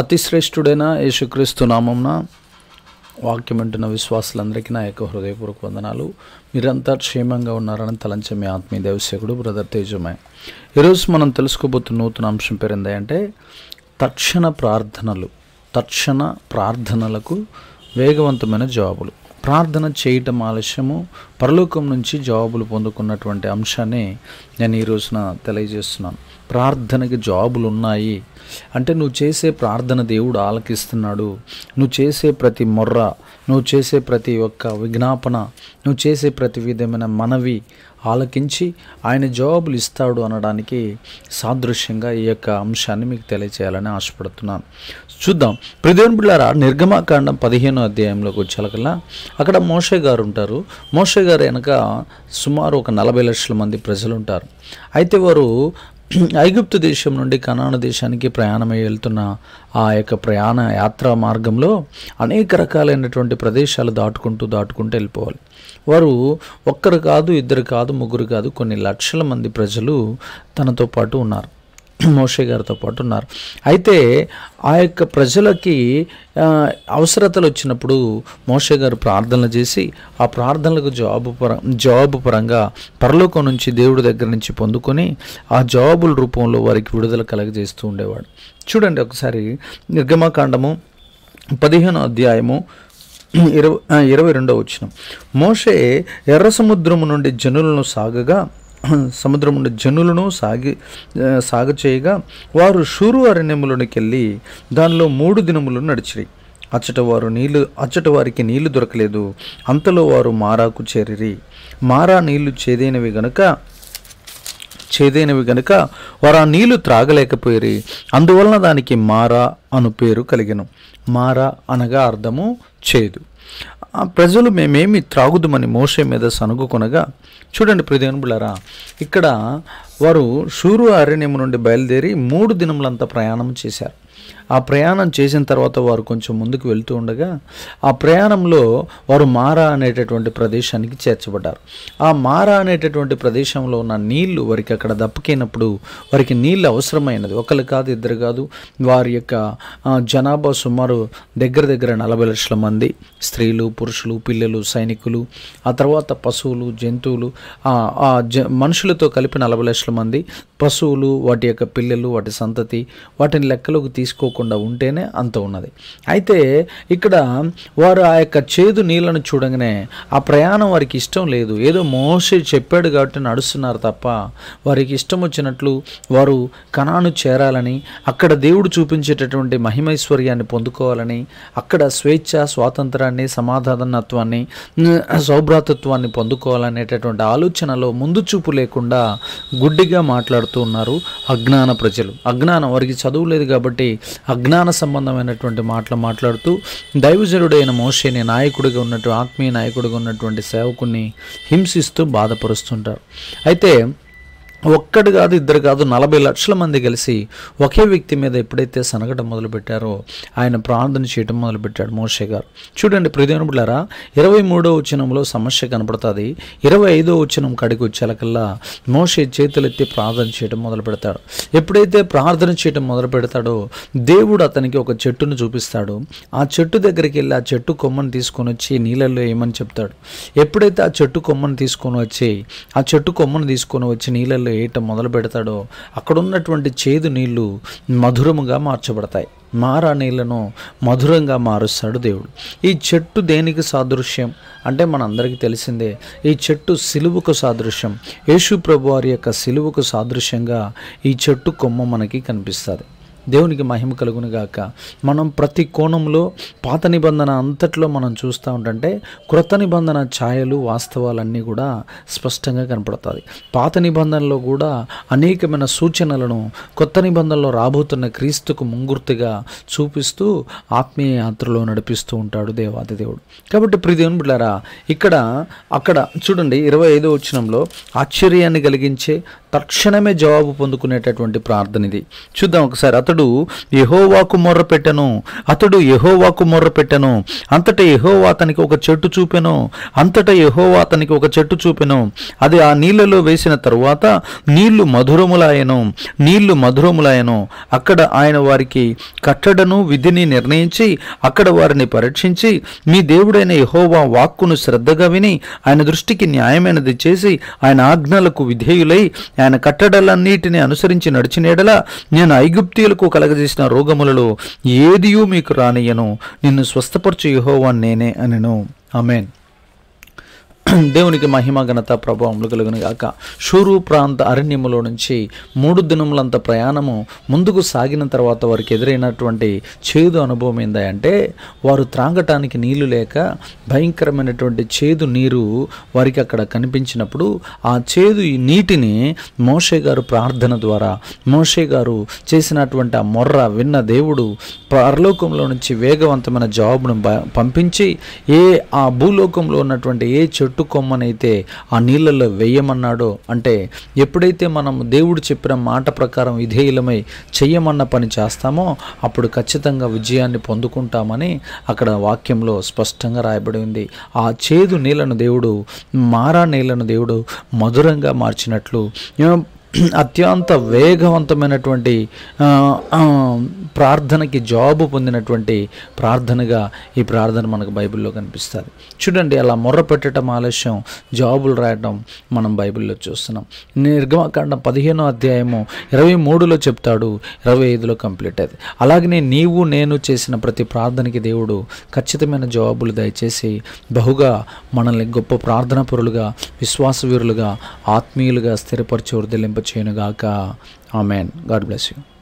అతిశ్రేష్ఠుడైన యేసుక్రీస్తు నామంన వాక్యం వింటున్న విశ్వాసులందరికీ నా యొక్క హృదయపూర్వక వందనాలు మీరంతా క్షేమంగా ఉన్నారని తలంచే మీ ఆత్మీయ దేవశకుడు బ్రదర్ తేజమే ఈరోజు మనం తెలుసుకోబోతున్న నూతన అంశం పేరు ఏంటంటే తక్షణ ప్రార్థనలు తక్షణ ప్రార్థనలకు వేగవంతమైన జవాబులు ప్రార్థన చేయటం ఆలస్యము పరలోకం నుంచి జవాబులు పొందుకున్నటువంటి అంశాన్ని నేను ఈ రోజున తెలియజేస్తున్నాను ప్రార్థనకి జవాబులు ఉన్నాయి అంటే నువ్వు చేసే ప్రార్థన దేవుడు ఆలకిస్తున్నాడు నువ్వు చేసే ప్రతి మొర్ర నువ్వు చేసే ప్రతి ఒక్క విజ్ఞాపన నువ్వు చేసే ప్రతి విధమైన మనవి ఆలకించి ఆయన జవాబులు ఇస్తాడు అనడానికి సాదృశ్యంగా ఈ యొక్క అంశాన్ని మీకు తెలియచేయాలని ఆశపడుతున్నాను చూద్దాం ప్రదేవన్ బిళ్ళారా నిర్గమాకాండం పదిహేను అధ్యాయంలోకి వచ్చేలకల్లా అక్కడ మోషే గారు ఉంటారు మోషే గారు వెనక సుమారు ఒక నలభై లక్షల మంది ప్రజలు ఉంటారు అయితే వారు ఐగుప్తు దేశం నుండి కనాను దేశానికి ప్రయాణమై వెళ్తున్న ఆ యొక్క ప్రయాణ యాత్ర మార్గంలో అనేక రకాలైనటువంటి ప్రదేశాలు దాటుకుంటూ దాటుకుంటూ వెళ్ళిపోవాలి వారు ఒక్కరు కాదు ఇద్దరు కాదు ముగ్గురు కాదు కొన్ని లక్షల మంది ప్రజలు తనతో పాటు ఉన్నారు మోషే గారితో పాటు ఉన్నారు అయితే ఆ యొక్క ప్రజలకి అవసరతలు వచ్చినప్పుడు మోషే గారు ప్రార్థనలు చేసి ఆ ప్రార్థనలకు జవాబు పర జవాబు పరంగా పరలోకం నుంచి దేవుడి దగ్గర నుంచి పొందుకొని ఆ జాబుల రూపంలో వారికి విడుదల కలగజేస్తూ ఉండేవాడు చూడండి ఒకసారి నిర్గమకాండము పదిహేను అధ్యాయము ఇరవై ఇరవై రెండో వచ్చిన మోషే ఎర్ర సముద్రము నుండి జనులను సాగగా సముద్రముండ జనులను సాగి సాగు చేయగా వారు షూరు వెళ్ళి దానిలో మూడు దినములు నడిచిరి అచ్చట వారు నీళ్లు అచ్చట వారికి నీళ్లు దొరకలేదు అంతలో వారు మారాకు చేరిరి మారా నీళ్లు చేదైనవి గనుక చేదైనవి గనుక వారు ఆ నీళ్లు త్రాగలేకపోయిరి అందువలన దానికి మారా అను పేరు కలిగను మారా అనగా అర్థము చేదు ఆ ప్రజలు మేమేమి త్రాగుదమని మోసే మీద సనుగుకొనగా చూడండి ప్రదేనుబులరా ఇక్కడ వారు షూరు అరణ్యము నుండి బయలుదేరి మూడు దినములంతా ప్రయాణం చేశారు ఆ ప్రయాణం చేసిన తర్వాత వారు కొంచెం ముందుకు వెళ్తూ ఉండగా ఆ ప్రయాణంలో వారు మారా అనేటటువంటి ప్రదేశానికి చేర్చబడ్డారు ఆ మారా అనేటటువంటి ప్రదేశంలో ఉన్న నీళ్లు వారికి అక్కడ దప్పకైనప్పుడు వారికి నీళ్ళు అవసరమైనది ఒకరు కాదు ఇద్దరు కాదు వారి యొక్క జనాభా సుమారు దగ్గర దగ్గర నలభై లక్షల మంది స్త్రీలు పురుషులు పిల్లలు సైనికులు ఆ తర్వాత పశువులు జంతువులు ఆ జ మనుషులతో కలిపి నలభై లక్షల మంది పశువులు వాటి యొక్క పిల్లలు వాటి సంతతి వాటిని లెక్కలోకి తీసుకు తీసుకోకుండా ఉంటేనే అంత ఉన్నది అయితే ఇక్కడ వారు ఆ యొక్క చేదు నీళ్లను చూడగానే ఆ ప్రయాణం వారికి ఇష్టం లేదు ఏదో మోసి చెప్పాడు కాబట్టి నడుస్తున్నారు తప్ప వారికి ఇష్టం వచ్చినట్లు వారు కణాను చేరాలని అక్కడ దేవుడు చూపించేటటువంటి మహిమైశ్వర్యాన్ని పొందుకోవాలని అక్కడ స్వేచ్ఛ స్వాతంత్రాన్ని సమాధానత్వాన్ని సౌభ్రాతత్వాన్ని పొందుకోవాలనేటటువంటి ఆలోచనలో ముందు చూపు లేకుండా గుడ్డిగా మాట్లాడుతూ ఉన్నారు అజ్ఞాన ప్రజలు అజ్ఞానం వారికి చదువు లేదు కాబట్టి అజ్ఞాన సంబంధమైనటువంటి మాటలు మాట్లాడుతూ దైవజనుడైన మోషేని నాయకుడిగా ఉన్నటువంటి ఆత్మీయ నాయకుడిగా ఉన్నటువంటి సేవకుని హింసిస్తూ బాధపరుస్తుంటారు అయితే ఒక్కడు కాదు ఇద్దరు కాదు నలభై లక్షల మంది కలిసి ఒకే వ్యక్తి మీద ఎప్పుడైతే సనగటం మొదలుపెట్టారో ఆయన ప్రార్థన చేయటం మొదలుపెట్టాడు మోషే గారు చూడండి ప్రదేనుడులారా ఇరవై మూడో వచ్చినంలో సమస్య కనపడుతుంది ఇరవై ఐదో వచ్చినం కడికి వచ్చేలకల్లా మోషే చేతులెత్తి ప్రార్థన చేయటం మొదలు పెడతాడు ఎప్పుడైతే ప్రార్థన చేయటం మొదలు పెడతాడో దేవుడు అతనికి ఒక చెట్టును చూపిస్తాడు ఆ చెట్టు దగ్గరికి వెళ్ళి ఆ చెట్టు కొమ్మను తీసుకొని వచ్చి నీళ్ళల్లో ఏమని చెప్తాడు ఎప్పుడైతే ఆ చెట్టు కొమ్మను తీసుకొని వచ్చి ఆ చెట్టు కొమ్మను తీసుకొని వచ్చి నీళ్ళల్లో నీళ్ళు వేయటం మొదలు పెడతాడో అక్కడున్నటువంటి చేదు నీళ్లు మధురముగా మార్చబడతాయి మారా నీళ్లను మధురంగా మారుస్తాడు దేవుడు ఈ చెట్టు దేనికి సాదృశ్యం అంటే మనందరికీ తెలిసిందే ఈ చెట్టు సిలువుకు సాదృశ్యం యేసు ప్రభు వారి యొక్క సిలువుకు సాదృశ్యంగా ఈ చెట్టు కొమ్మ మనకి కనిపిస్తుంది దేవునికి మహిమ కలుగునుగాక మనం ప్రతి కోణంలో పాత నిబంధన అంతట్లో మనం చూస్తూ ఉంటే క్రొత్త నిబంధన ఛాయలు వాస్తవాలన్నీ కూడా స్పష్టంగా కనపడుతుంది పాత నిబంధనలో కూడా అనేకమైన సూచనలను కొత్త నిబంధనలో రాబోతున్న క్రీస్తుకు ముంగుర్తిగా చూపిస్తూ ఆత్మీయ యాత్రలో నడిపిస్తూ ఉంటాడు దేవాది దేవుడు కాబట్టి ప్రిదేవుని బిడ్డారా ఇక్కడ అక్కడ చూడండి ఇరవై ఐదో వచ్చినంలో ఆశ్చర్యాన్ని కలిగించే తక్షణమే జవాబు పొందుకునేటటువంటి ప్రార్థన ఇది చూద్దాం ఒకసారి అతడు అతడు యహోవాకు మొర్రపెట్టెను అతడు యహోవాకు మొర్రపెట్టెను అంతటా యహోవా అతనికి ఒక చెట్టు చూపెను అంతటా యహోవా అతనికి ఒక చెట్టు చూపెను అది ఆ నీళ్ళలో వేసిన తరువాత నీళ్లు మధురములాయను నీళ్లు మధురములాయను అక్కడ ఆయన వారికి కట్టడను విధిని నిర్ణయించి అక్కడ వారిని పరీక్షించి మీ దేవుడైన యహోవా వాక్కును శ్రద్ధగా విని ఆయన దృష్టికి న్యాయమైనది చేసి ఆయన ఆజ్ఞలకు విధేయులై ఆయన కట్టడలన్నిటిని అనుసరించి నడిచినేడలా నేను ఐగుప్తీయులకు కలగజేసిన రోగములలో ఏదియూ మీకు రానియను నిన్ను స్వస్థపరచు యహోవాన్ నేనే అనెను ఆమెన్ దేవునికి మహిమ ఘనత ప్రభావములు కలిగిన గాక షూరు ప్రాంత అరణ్యములో నుంచి మూడు దినములంత ప్రయాణము ముందుకు సాగిన తర్వాత వారికి ఎదురైనటువంటి చేదు అనుభవం ఏందంటే వారు త్రాగటానికి నీళ్లు లేక భయంకరమైనటువంటి చేదు నీరు వారికి అక్కడ కనిపించినప్పుడు ఆ చేదు ఈ నీటిని మోషే గారు ప్రార్థన ద్వారా మోషే గారు చేసినటువంటి ఆ మొర్ర విన్న దేవుడు పరలోకంలో నుంచి వేగవంతమైన జవాబును పంపించి ఏ ఆ భూలోకంలో ఉన్నటువంటి ఏ చెట్టు చెట్టు కొమ్మనైతే ఆ నీళ్ళలో వేయమన్నాడో అంటే ఎప్పుడైతే మనం దేవుడు చెప్పిన మాట ప్రకారం విధేయులమై చెయ్యమన్న పని చేస్తామో అప్పుడు ఖచ్చితంగా విజయాన్ని పొందుకుంటామని అక్కడ వాక్యంలో స్పష్టంగా రాయబడి ఉంది ఆ చేదు నీళ్లను దేవుడు మారా నీళ్లను దేవుడు మధురంగా మార్చినట్లు అత్యంత వేగవంతమైనటువంటి ప్రార్థనకి జాబు పొందినటువంటి ప్రార్థనగా ఈ ప్రార్థన మనకు బైబిల్లో కనిపిస్తుంది చూడండి అలా మొర్ర పెట్టడం ఆలస్యం జాబులు రాయటం మనం బైబిల్లో చూస్తున్నాం నిర్గమకాండ పదిహేనో అధ్యాయము ఇరవై మూడులో చెప్తాడు ఇరవై ఐదులో కంప్లీట్ అయింది అలాగనే నీవు నేను చేసిన ప్రతి ప్రార్థనకి దేవుడు ఖచ్చితమైన జవాబులు దయచేసి బహుగా మనల్ని గొప్ప ప్రార్థన పురులుగా విశ్వాసవీరులుగా ఆత్మీయులుగా స్థిరపరిచే వర్ధలింప Bachinaga. Amen. God bless you.